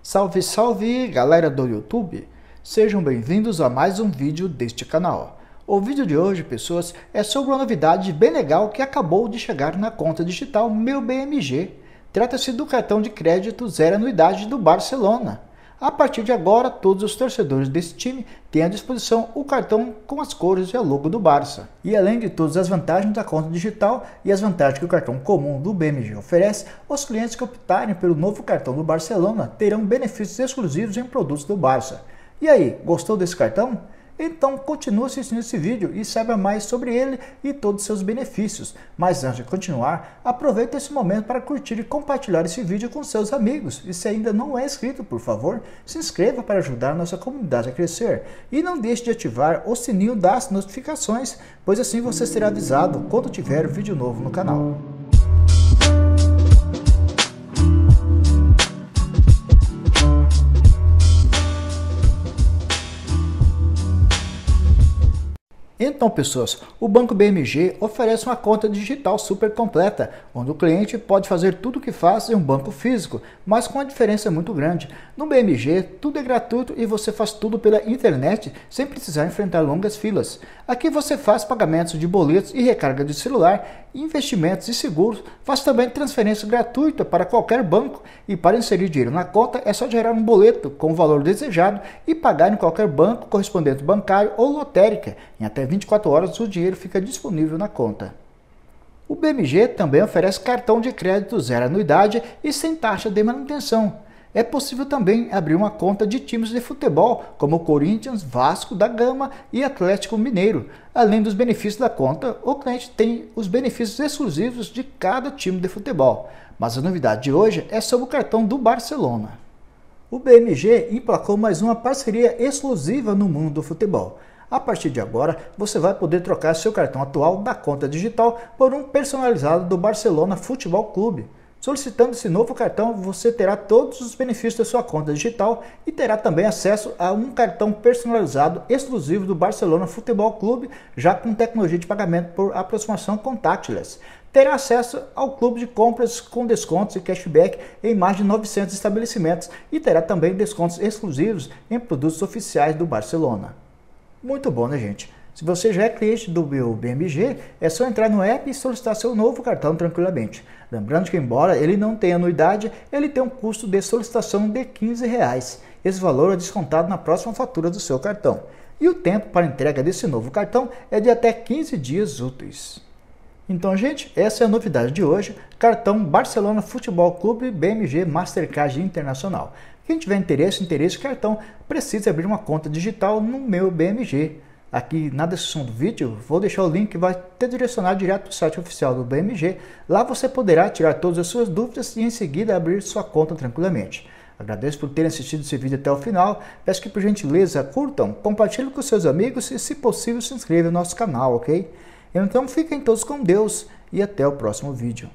Salve, salve, galera do YouTube! Sejam bem-vindos a mais um vídeo deste canal. O vídeo de hoje, pessoas, é sobre uma novidade bem legal que acabou de chegar na conta digital Meu BMG. Trata-se do cartão de crédito zero anuidade do Barcelona. A partir de agora, todos os torcedores desse time têm à disposição o cartão com as cores e a logo do Barça. E além de todas as vantagens da conta digital e as vantagens que o cartão comum do BMG oferece, os clientes que optarem pelo novo cartão do Barcelona terão benefícios exclusivos em produtos do Barça. E aí, gostou desse cartão? Então continue assistindo esse vídeo e saiba mais sobre ele e todos os seus benefícios. Mas antes de continuar, aproveite esse momento para curtir e compartilhar esse vídeo com seus amigos. E se ainda não é inscrito, por favor, se inscreva para ajudar nossa comunidade a crescer. E não deixe de ativar o sininho das notificações, pois assim você será avisado quando tiver vídeo novo no canal. Então, pessoas, o Banco BMG oferece uma conta digital super completa, onde o cliente pode fazer tudo o que faz em um banco físico, mas com uma diferença muito grande. No BMG, tudo é gratuito e você faz tudo pela internet sem precisar enfrentar longas filas. Aqui você faz pagamentos de boletos e recarga de celular, investimentos e seguros, faz também transferência gratuita para qualquer banco e para inserir dinheiro na conta é só gerar um boleto com o valor desejado e pagar em qualquer banco, correspondente bancário ou lotérica, em até 24 horas o dinheiro fica disponível na conta. O BMG também oferece cartão de crédito zero anuidade e sem taxa de manutenção. É possível também abrir uma conta de times de futebol, como Corinthians, Vasco da Gama e Atlético Mineiro. Além dos benefícios da conta, o cliente tem os benefícios exclusivos de cada time de futebol. Mas a novidade de hoje é sobre o cartão do Barcelona. O BMG emplacou mais uma parceria exclusiva no mundo do futebol. A partir de agora, você vai poder trocar seu cartão atual da conta digital por um personalizado do Barcelona Futebol Clube. Solicitando esse novo cartão, você terá todos os benefícios da sua conta digital e terá também acesso a um cartão personalizado exclusivo do Barcelona Futebol Clube, já com tecnologia de pagamento por aproximação contactless. Terá acesso ao clube de compras com descontos e cashback em mais de 900 estabelecimentos e terá também descontos exclusivos em produtos oficiais do Barcelona. Muito bom, né, gente? Se você já é cliente do meu BMG, é só entrar no app e solicitar seu novo cartão tranquilamente. Lembrando que, embora ele não tenha anuidade, ele tem um custo de solicitação de R$ 15. Esse valor é descontado na próxima fatura do seu cartão. E o tempo para entrega desse novo cartão é de até 15 dias úteis. Então, gente, essa é a novidade de hoje: cartão Barcelona Futebol Clube BMG Mastercard Internacional. Quem tiver interesse, interesse, cartão, precisa abrir uma conta digital no meu BMG. Aqui na descrição do vídeo, vou deixar o link que vai te direcionar direto para o site oficial do BMG. Lá você poderá tirar todas as suas dúvidas e em seguida abrir sua conta tranquilamente. Agradeço por terem assistido esse vídeo até o final. Peço que por gentileza curtam, compartilhem com seus amigos e, se possível, se inscrevam no nosso canal, ok? Então fiquem todos com Deus e até o próximo vídeo.